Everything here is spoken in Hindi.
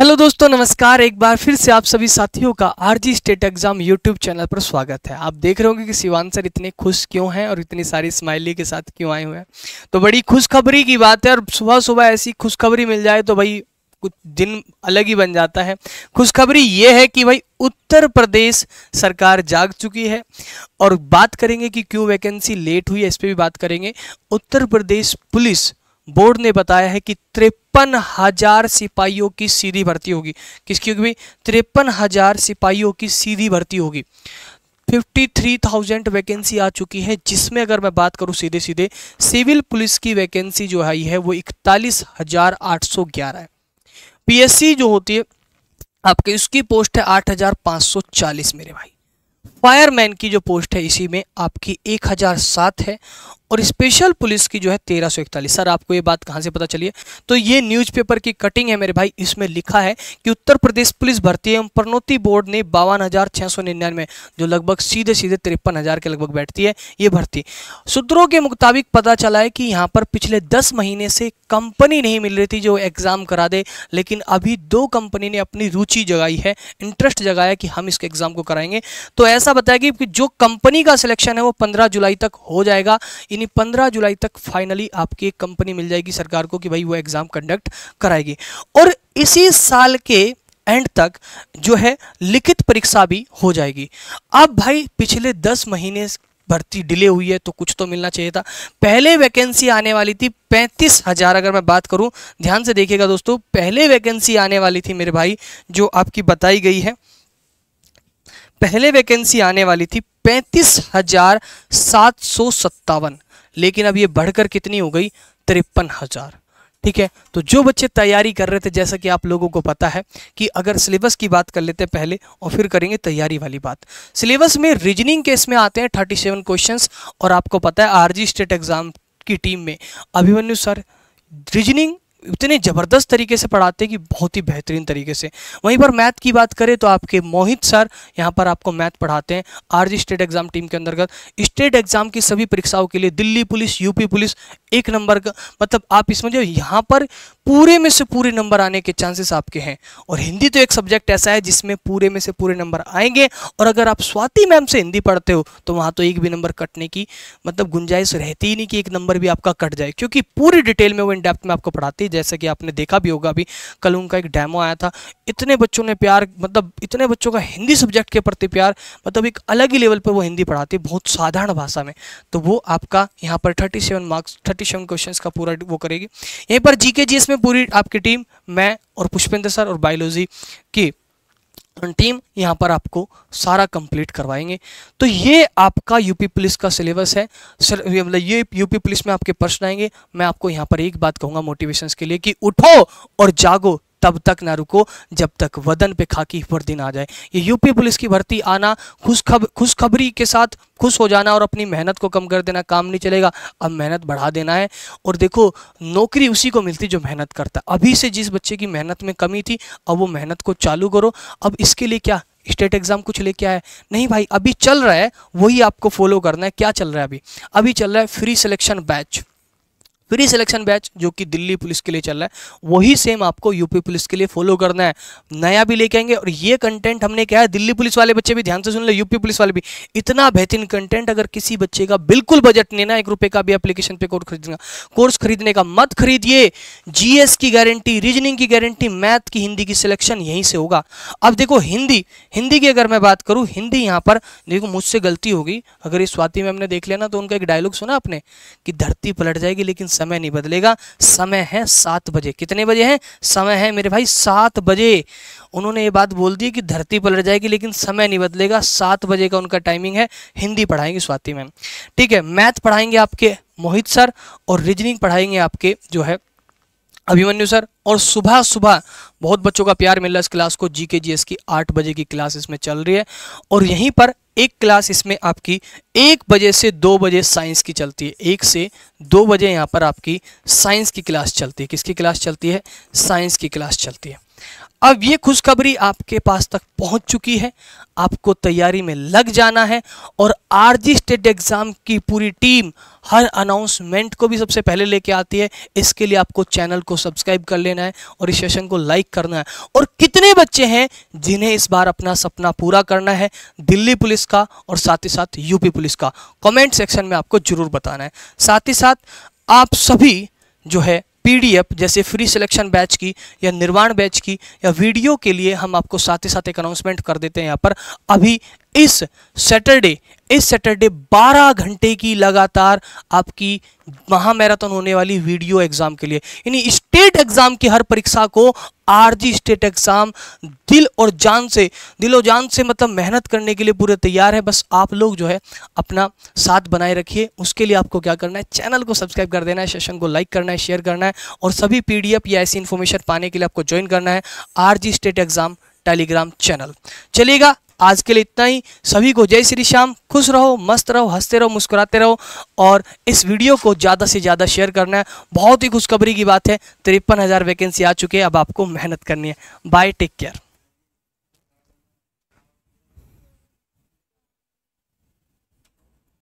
हेलो दोस्तों नमस्कार एक बार फिर से आप सभी साथियों का RG state exam YouTube channel पर स्वागत है आप देख रहे होंगे कि सिवान सर इतने खुश क्यों हैं और इतनी सारी स्माइली के साथ क्यों आए हुए हैं तो बड़ी खुशखबरी की बात है और सुबह सुबह ऐसी खुशखबरी मिल जाए तो भाई कुछ दिन अलग ही बन जाता है खुशखबरी ये है कि भाई उत्तर प्रदेश सरकार जाग चुकी है और बात करेंगे कि क्यों वैकेंसी लेट हुई है इस पर भी बात करेंगे उत्तर प्रदेश पुलिस बोर्ड ने बताया है कि तिरपन हजार सिपाहियों की सीधी भर्ती होगी किसकी होगी तिरपन हजार सिपाहियों की सीधी भर्ती होगी 53,000 वैकेंसी आ चुकी है जिसमें अगर मैं बात करूं सीधे सीधे सिविल पुलिस की वैकेंसी जो आई है वो इकतालीस हजार आठ सौ ग्यारह है पीएससी जो होती है आपके उसकी पोस्ट है आठ हजार पाँच सौ चालीस मेरे भाई फायरमैन की जो पोस्ट है इसी में आपकी एक हजार सात है और स्पेशल पुलिस की जो है तेरह सौ इकतालीस सर आपको ये बात कहाँ से पता चली है तो ये न्यूज़पेपर की कटिंग है मेरे भाई इसमें लिखा है कि उत्तर प्रदेश पुलिस भर्ती एवं प्रोन्नति बोर्ड ने बावन हज़ार छः सौ निन्यानवे जो लगभग सीधे सीधे तिरपन हज़ार के लगभग बैठती है ये भर्ती सूत्रों के मुताबिक पता चला है कि यहाँ पर पिछले दस महीने से कंपनी नहीं मिल रही थी जो एग्ज़ाम करा दे लेकिन अभी दो कंपनी ने अपनी रुचि जगाई है इंटरेस्ट जगाया कि हम इसके एग्ज़ाम को कराएंगे तो ऐसा बताया कि जो कंपनी का सिलेक्शन है वो पंद्रह जुलाई तक हो जाएगा यानी 15 जुलाई तक फाइनली आपकी एक कंपनी मिल जाएगी सरकार को कि भाई वो एग्ज़ाम कंडक्ट कराएगी और इसी साल के एंड तक जो है लिखित परीक्षा भी हो जाएगी अब भाई पिछले दस महीने भर्ती डिले हुई है तो कुछ तो मिलना चाहिए था पहले वैकेंसी आने वाली थी पैंतीस हज़ार अगर मैं बात करूं ध्यान से देखिएगा दोस्तों पहले वैकेंसी आने वाली थी मेरे भाई जो आपकी बताई गई है पहले वैकेंसी आने वाली थी पैंतीस हजार सात सौ सत्तावन लेकिन अब ये बढ़कर कितनी हो गई तिरपन हज़ार ठीक है तो जो बच्चे तैयारी कर रहे थे जैसा कि आप लोगों को पता है कि अगर सिलेबस की बात कर लेते हैं पहले और फिर करेंगे तैयारी वाली बात सिलेबस में रीजनिंग केस में आते हैं थर्टी सेवन क्वेश्चन और आपको पता है आर स्टेट एग्ज़ाम की टीम में अभिमन्यु सर रीजनिंग इतने ज़बरदस्त तरीके से पढ़ाते हैं कि बहुत ही बेहतरीन तरीके से वहीं पर मैथ की बात करें तो आपके मोहित सर यहाँ पर आपको मैथ पढ़ाते हैं आरजी स्टेट एग्ज़ाम टीम के अंतर्गत स्टेट एग्ज़ाम की सभी परीक्षाओं के लिए दिल्ली पुलिस यूपी पुलिस एक नंबर का मतलब आप इसमें जो यहाँ पर पूरे में से पूरे नंबर आने के चांसेस आपके हैं और हिंदी तो एक सब्जेक्ट ऐसा है जिसमें पूरे में से पूरे नंबर आएंगे और अगर आप स्वाति मैम से हिंदी पढ़ते हो तो वहाँ तो एक भी नंबर कटने की मतलब गुंजाइश रहती ही नहीं कि एक नंबर भी आपका कट जाए क्योंकि पूरी डिटेल में वो इन डेप्थ में आपको पढ़ाती है जैसे कि आपने देखा भी होगा अभी कल उनका एक डैमो आया था इतने बच्चों ने प्यार मतलब इतने बच्चों का हिंदी सब्जेक्ट के प्रति प्यार मतलब एक अलग ही लेवल पर वो हिंदी पढ़ाती है बहुत साधारण भाषा में तो वो आपका यहाँ पर thirty seven marks thirty seven question का पूरा वो करेगी यहीं पर जी के जी एस में पूरी आपकी टीम मैं और पुष्पेंद्र सर और बायोलॉजी की टीम यहां पर आपको सारा कंप्लीट करवाएंगे तो ये आपका यूपी पुलिस का सिलेबस है सर मतलब ये यूपी पुलिस में आपके प्रश्न आएंगे मैं आपको यहां पर एक बात कहूंगा मोटिवेशंस के लिए कि उठो और जागो तब तक ना रुको जब तक वदन पे खाकी वर्दी आ जाए ये यूपी पुलिस की भर्ती आना खुशखब खुशखबरी के साथ खुश हो जाना और अपनी मेहनत को कम कर देना काम नहीं चलेगा अब मेहनत बढ़ा देना है और देखो नौकरी उसी को मिलती जो मेहनत करता अभी से जिस बच्चे की मेहनत में कमी थी अब वो मेहनत को चालू करो अब इसके लिए क्या स्टेट एग्जाम कुछ लेके आया नहीं भाई अभी चल रहा है वही आपको फॉलो करना है क्या चल रहा है अभी अभी चल रहा है free selection batch pre selection batch जो कि दिल्ली पुलिस के लिए चल रहा है वही सेम आपको यूपी पुलिस के लिए फॉलो करना है नया भी लेके आएंगे और ये कंटेंट हमने क्या है दिल्ली पुलिस वाले बच्चे भी ध्यान से सुन ले यूपी पुलिस वाले भी इतना बेहतरीन कंटेंट अगर किसी बच्चे का बिल्कुल बजट नहीं ना एक रुपए का भी एप्लीकेशन पे कोर्स खरीदने का कोर्स खरीदने का मत खरीदिए जीएस की गारंटी रीजनिंग की गारंटी मैथ की हिंदी की सिलेक्शन यहीं से होगा अब देखो हिंदी हिंदी की अगर मैं बात करूँ हिंदी यहाँ पर देखो मुझसे गलती होगी अगर इस स्वाति मैम ने देख लिया ना तो उनका एक डायलॉग सुना आपने कि धरती पलट जाएगी लेकिन समय नहीं बदलेगा समय है सात बजे कितने बजे हैं समय है मेरे भाई सात बजे उन्होंने ये बात बोल दी कि धरती पलट जाएगी लेकिन समय नहीं बदलेगा सात बजे का उनका टाइमिंग है हिंदी पढ़ाएंगे स्वाति मैम ठीक है मैथ पढ़ाएंगे आपके मोहित सर और रीजनिंग पढ़ाएंगे आपके जो है अभिमन्यु सर और सुबह सुबह बहुत बच्चों का प्यार मिल रहा है इस क्लास को जी के जी एस की आठ बजे की क्लास इसमें चल रही है और यहीं पर एक क्लास इसमें आपकी एक बजे से दो बजे साइंस की चलती है एक से दो बजे यहाँ पर आपकी साइंस की क्लास चलती है किसकी क्लास चलती है साइंस की क्लास चलती है अब ये खुशखबरी आपके पास तक पहुंच चुकी है आपको तैयारी में लग जाना है और जी स्टेट एग्ज़ाम की पूरी टीम हर अनाउंसमेंट को भी सबसे पहले लेके आती है इसके लिए आपको चैनल को सब्सक्राइब कर लेना है और इस सेशन को लाइक करना है और कितने बच्चे हैं जिन्हें इस बार अपना सपना पूरा करना है दिल्ली पुलिस का और साथ ही साथ यूपी पुलिस का कॉमेंट सेक्शन में आपको ज़रूर बताना है साथ ही साथ आप सभी जो है पीडीएफ जैसे फ्री सिलेक्शन बैच की या निर्माण बैच की या वीडियो के लिए हम आपको साथ ही साथ एक अनाउंसमेंट कर देते हैं यहाँ पर अभी इस सैटरडे इस सैटरडे 12 घंटे की लगातार आपकी महामैराथन होने वाली वीडियो एग्जाम के लिए यानी स्टेट एग्जाम की हर परीक्षा को आरजी स्टेट एग्जाम दिल और जान से दिल और जान से मतलब मेहनत करने के लिए पूरे तैयार है बस आप लोग जो है अपना साथ बनाए रखिए उसके लिए आपको क्या करना है चैनल को सब्सक्राइब कर देना है सेशन को लाइक करना है शेयर करना है और सभी पी या ऐसी इन्फॉर्मेशन पाने के लिए आपको ज्वाइन करना है R state exam Telegram channel चलिएगा आज के लिए इतना ही सभी को जय श्री श्याम खुश रहो मस्त रहो हंसते रहो मुस्कुराते रहो और इस वीडियो को ज़्यादा से ज़्यादा शेयर करना है बहुत ही खुशखबरी की बात है तिरपन हज़ार वैकेंसी आ चुकी है अब आपको मेहनत करनी है बाय टेक केयर